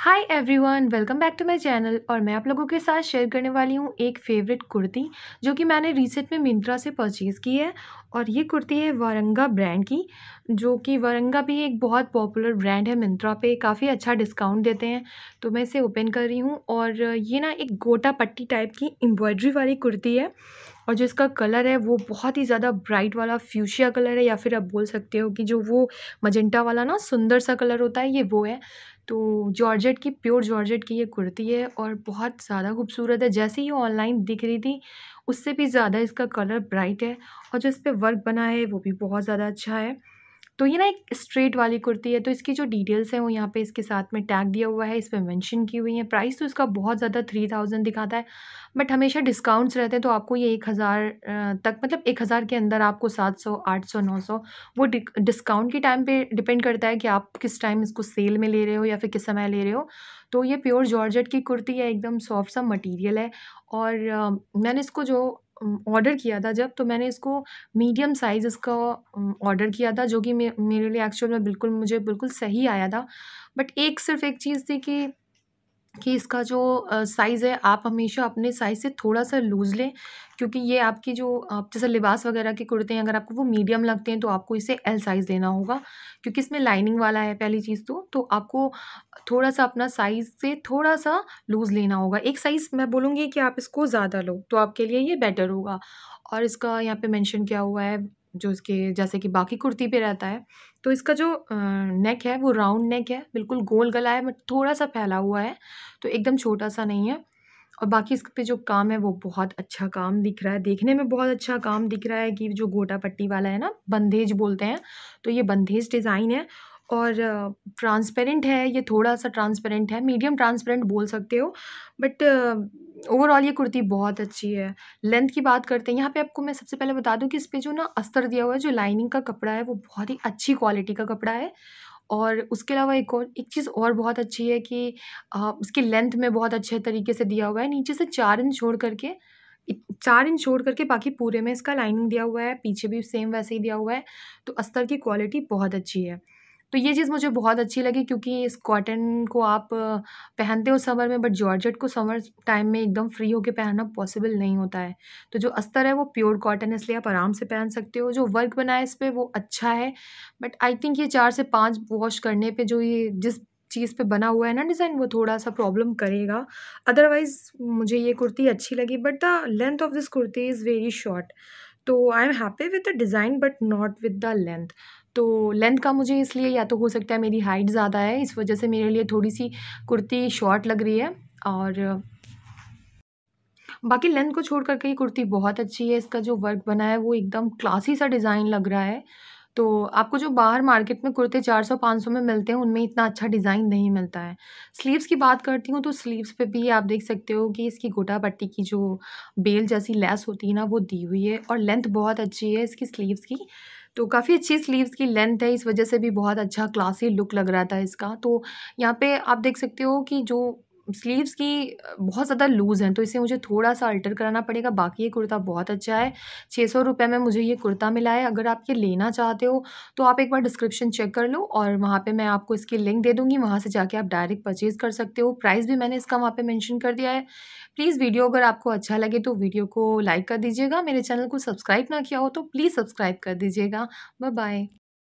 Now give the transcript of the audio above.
hi everyone welcome back to my channel और मैं आप लोगों के साथ शेयर करने वाली हूँ एक फेवरेट कुर्ती जो कि मैंने रिसेंट में मिंत्रा से परचेज़ की है और ये कुर्ती है वारंगा ब्रांड की जो कि वारंगा भी एक बहुत पॉपुलर ब्रांड है मिंत्रा पे काफ़ी अच्छा डिस्काउंट देते हैं तो मैं इसे ओपन कर रही हूँ और ये ना एक गोटा पट्टी टाइप की एम्ब्रॉयड्री वाली कुर्ती है और जो इसका कलर है वो बहुत ही ज़्यादा ब्राइट वाला फ्यूशिया कलर है या फिर आप बोल सकते हो कि जो वो मजेंटा वाला ना सुंदर सा कलर होता है ये वो है तो जॉर्जेट की प्योर जॉर्जेट की ये कुर्ती है और बहुत ज़्यादा खूबसूरत है जैसे ही ऑनलाइन दिख रही थी उससे भी ज़्यादा इसका कलर ब्राइट है और जो इस पर वर्क बना है वो भी बहुत ज़्यादा अच्छा है तो ये ना एक स्ट्रेट वाली कुर्ती है तो इसकी जो डिटेल्स हैं वो यहाँ पे इसके साथ में टैग दिया हुआ है इस पर मैंशन की हुई है प्राइस तो इसका बहुत ज़्यादा थ्री थाउजेंड दिखाता है बट हमेशा डिस्काउंट्स रहते हैं तो आपको ये एक हज़ार तक मतलब एक हज़ार के अंदर आपको सात सौ आठ सौ नौ सौ वो डिस्काउंट के टाइम पर डिपेंड करता है कि आप किस टाइम इसको सेल में ले रहे हो या फिर किस समय ले रहे हो तो ये प्योर जॉर्जेट की कुर्ती है एकदम सॉफ्ट सा मटीरियल है और मैंने इसको जो ऑर्डर किया था जब तो मैंने इसको मीडियम साइज़ इसका ऑर्डर किया था जो कि मे मेरे लिए एक्चुअल में बिल्कुल मुझे बिल्कुल सही आया था बट एक सिर्फ़ एक चीज़ थी कि कि इसका जो साइज़ है आप हमेशा अपने साइज़ से थोड़ा सा लूज़ लें क्योंकि ये आपकी जो आप जैसे लिबास वगैरह के कुर्ते हैं अगर आपको वो मीडियम लगते हैं तो आपको इसे एल साइज़ देना होगा क्योंकि इसमें लाइनिंग वाला है पहली चीज़ तो तो आपको थोड़ा सा अपना साइज़ से थोड़ा सा लूज़ लेना होगा एक साइज़ मैं बोलूँगी कि आप इसको ज़्यादा लो तो आपके लिए ये बेटर होगा और इसका यहाँ पे मेंशन किया हुआ है जो इसके जैसे कि बाकी कुर्ती पे रहता है तो इसका जो नेक है वो राउंड नेक है बिल्कुल गोल गला है बट थोड़ा सा फैला हुआ है तो एकदम छोटा सा नहीं है और बाकी इस पे जो काम है वो बहुत अच्छा काम दिख रहा है देखने में बहुत अच्छा काम दिख रहा है कि जो गोटा पट्टी वाला है ना बंधेज बोलते हैं तो ये बंधेज डिज़ाइन है और ट्रांसपेरेंट है ये थोड़ा सा ट्रांसपेरेंट है मीडियम ट्रांसपेरेंट बोल सकते हो बट ओवरऑल ये कुर्ती बहुत अच्छी है लेंथ की बात करते हैं यहाँ पे आपको मैं सबसे पहले बता दूँ कि इस पर जो ना अस्तर दिया हुआ है जो लाइनिंग का कपड़ा है वो बहुत ही अच्छी क्वालिटी का कपड़ा है और उसके अलावा एक और एक चीज़ और बहुत अच्छी है कि उसकी लेंथ में बहुत अच्छे तरीके से दिया हुआ है नीचे से चार इंच छोड़ करके चार इंच छोड़ करके बाकी पूरे में इसका लाइनिंग दिया हुआ है पीछे भी सेम वैसे ही दिया हुआ है तो अस्तर की क्वालिटी बहुत अच्छी है तो ये चीज़ मुझे बहुत अच्छी लगी क्योंकि इस कॉटन को आप पहनते हो समर में बट जॉर्जेट को समर टाइम में एकदम फ्री होकर पहनना पॉसिबल नहीं होता है तो जो अस्तर है वो प्योर कॉटन है इसलिए आप आराम से पहन सकते हो जो वर्क बना है इस पर वो अच्छा है बट आई थिंक ये चार से पाँच वॉश करने पर जो ये जिस चीज़ पे बना हुआ है ना डिज़ाइन वो थोड़ा सा प्रॉब्लम करेगा अदरवाइज़ मुझे ये कुर्ती अच्छी लगी but the length of this kurti is very short तो I am happy with the design but not with the length तो लेंथ का मुझे इसलिए या तो हो सकता है मेरी हाइट ज़्यादा है इस वजह से मेरे लिए थोड़ी सी कुर्ती शॉर्ट लग रही है और बाकी लेंथ को छोड़ करके ये कुर्ती बहुत अच्छी है इसका जो वर्क बना है वो एकदम क्लासी सा डिज़ाइन लग रहा है तो आपको जो बाहर मार्केट में कुर्ते 400-500 में मिलते हैं उनमें इतना अच्छा डिज़ाइन नहीं मिलता है स्लीव्स की बात करती हूँ तो स्लीव्स पे भी आप देख सकते हो कि इसकी गोटा पट्टी की जो बेल जैसी लेस होती है ना वो दी हुई है और लेंथ बहुत अच्छी है इसकी स्लीव्स की तो काफ़ी अच्छी स्लीव्स की लेंथ है इस वजह से भी बहुत अच्छा क्लासी लुक लग रहा था इसका तो यहाँ पे आप देख सकते हो कि जो स्लीव्स की बहुत ज़्यादा लूज़ हैं तो इसे मुझे थोड़ा सा अल्टर कराना पड़ेगा बाकी ये कुर्ता बहुत अच्छा है छः सौ रुपये में मुझे ये कुर्ता मिला है अगर आप ये लेना चाहते हो तो आप एक बार डिस्क्रिप्शन चेक कर लो और वहाँ पे मैं आपको इसकी लिंक दे दूँगी वहाँ से जाके आप डायरेक्ट परचेज़ कर सकते हो प्राइस भी मैंने इसका वहाँ पर मैंशन कर दिया है प्लीज़ वीडियो अगर आपको अच्छा लगे तो वीडियो को लाइक कर दीजिएगा मेरे चैनल को सब्सक्राइब ना किया हो तो प्लीज़ सब्सक्राइब कर दीजिएगा बाय बाय